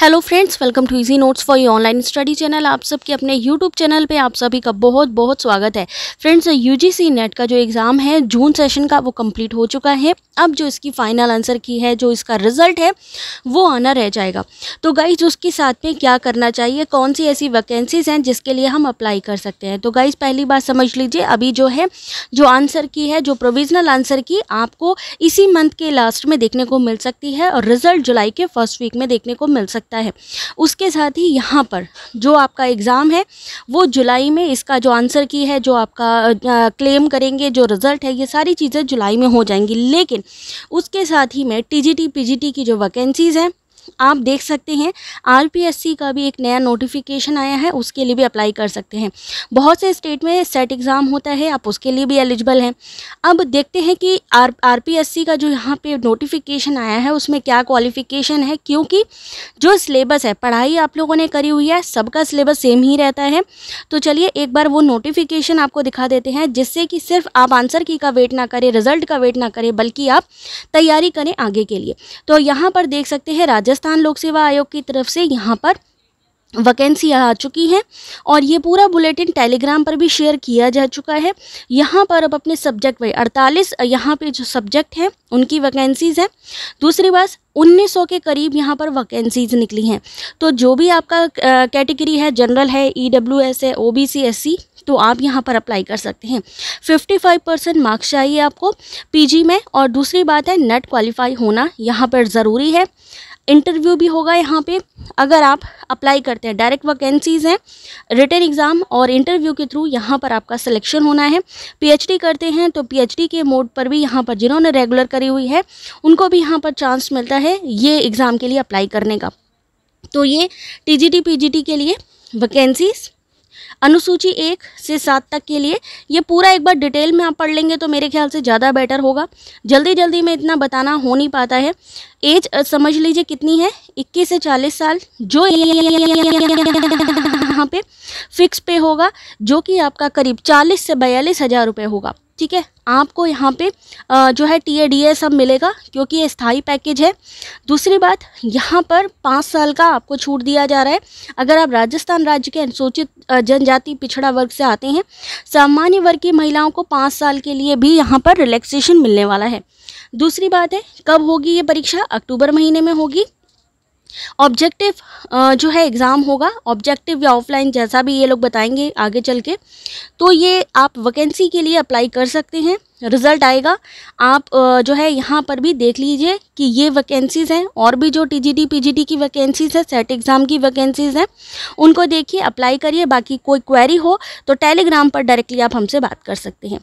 hello friends welcome to easy notes for you online study channel आप सबके अपने YouTube channel पे आप सभी का बहुत बहुत स्वागत है फ्रेंड्स यूजीसी नेट का जो एग्ज़ाम है जून सेशन का वो कंप्लीट हो चुका है अब जो इसकी फ़ाइनल आंसर की है जो इसका रिज़ल्ट है वो आना रह जाएगा तो गाइज उसके साथ में क्या करना चाहिए कौन सी ऐसी वैकेंसीज़ हैं जिसके लिए हम अप्लाई कर सकते हैं तो गाइज पहली बात समझ लीजिए अभी जो है जो आंसर की है जो प्रोविजनल आंसर की आपको इसी मंथ के लास्ट में देखने को मिल सकती है और रिज़ल्ट जुलाई के फर्स्ट वीक में देखने को मिल सकता है उसके साथ ही यहाँ पर जो आपका एग्ज़ाम है वो जुलाई में इसका जो आंसर की है जो आपका क्लेम करेंगे जो रिज़ल्ट है ये सारी चीज़ें जुलाई में हो जाएंगी लेकिन उसके साथ ही में T G T P G T की जो वैकेंसीज़ हैं आप देख सकते हैं आरपीएससी का भी एक नया नोटिफिकेशन आया है उसके लिए भी अप्लाई कर सकते हैं बहुत से स्टेट में सेट एग्ज़ाम होता है आप उसके लिए भी एलिजिबल हैं अब देखते हैं कि आर आर का जो यहाँ पे नोटिफिकेशन आया है उसमें क्या क्वालिफिकेशन है क्योंकि जो सिलेबस है पढ़ाई आप लोगों ने करी हुई है सबका सिलेबस सेम ही रहता है तो चलिए एक बार वो नोटिफिकेशन आपको दिखा देते हैं जिससे कि सिर्फ आप आंसर की का वेट ना करें रिजल्ट का वेट ना करें बल्कि आप तैयारी करें आगे के लिए तो यहाँ पर देख सकते हैं राजस्थान राजस्थान लोक सेवा आयोग की तरफ से यहाँ पर वैकेंसी आ चुकी है और ये पूरा बुलेटिन टेलीग्राम पर भी शेयर किया जा चुका है यहाँ पर अब अपने सब्जेक्ट पे 48 यहाँ पे जो सब्जेक्ट हैं उनकी वैकेंसीज़ हैं दूसरी बात 1900 के करीब यहाँ पर वैकेंसीज निकली हैं तो जो भी आपका कैटेगरी है जनरल है ईडब्ल्यूएस e है ओबीसी एससी तो आप यहाँ पर अप्लाई कर सकते हैं 55 परसेंट मार्क्स चाहिए आपको पीजी में और दूसरी बात है नेट क्वालिफाई होना यहाँ पर ज़रूरी है इंटरव्यू भी होगा यहाँ पे अगर आप अप्लाई करते हैं डायरेक्ट वैकेंसीज़ हैं रिटर्न एग्ज़ाम और इंटरव्यू के थ्रू यहाँ पर आपका सिलेक्शन होना है पीएचडी करते हैं तो पीएचडी के मोड पर भी यहाँ पर जिन्होंने रेगुलर करी हुई है उनको भी यहाँ पर चांस मिलता है ये एग्ज़ाम के लिए अप्लाई करने का तो ये टी जी के लिए वैकेंसीज़ अनुसूची एक से सात तक के लिए ये पूरा एक बार डिटेल में आप पढ़ लेंगे तो मेरे ख्याल से ज़्यादा बेटर होगा जल्दी जल्दी में इतना बताना हो नहीं पाता है एज समझ लीजिए कितनी है इक्कीस से चालीस साल जो यहाँ पे फिक्स पे होगा जो कि आपका करीब चालीस से बयालीस हज़ार रुपये होगा ठीक है आपको यहाँ पे जो है टी ए डी ए सब मिलेगा क्योंकि ये स्थाई पैकेज है दूसरी बात यहाँ पर पाँच साल का आपको छूट दिया जा रहा है अगर आप राजस्थान राज्य के अनुसूचित जनजाति पिछड़ा वर्ग से आते हैं सामान्य वर्ग की महिलाओं को पाँच साल के लिए भी यहाँ पर रिलैक्सेशन मिलने वाला है दूसरी बात है कब होगी ये परीक्षा अक्टूबर महीने में होगी ऑब्जेक्टिव जो है एग्ज़ाम होगा ऑब्जेक्टिव या ऑफलाइन जैसा भी ये लोग बताएंगे आगे चल के तो ये आप वैकेंसी के लिए अप्लाई कर सकते हैं रिज़ल्ट आएगा आप जो है यहाँ पर भी देख लीजिए कि ये वैकेंसीज़ हैं और भी जो टीजीटी पीजीटी की वैकेंसीज़ हैं सेट एग्ज़ाम की वैकेंसीज़ हैं उनको देखिए अप्लाई करिए बाकी कोई क्वेरी हो तो टेलीग्राम पर डायरेक्टली आप हमसे बात कर सकते हैं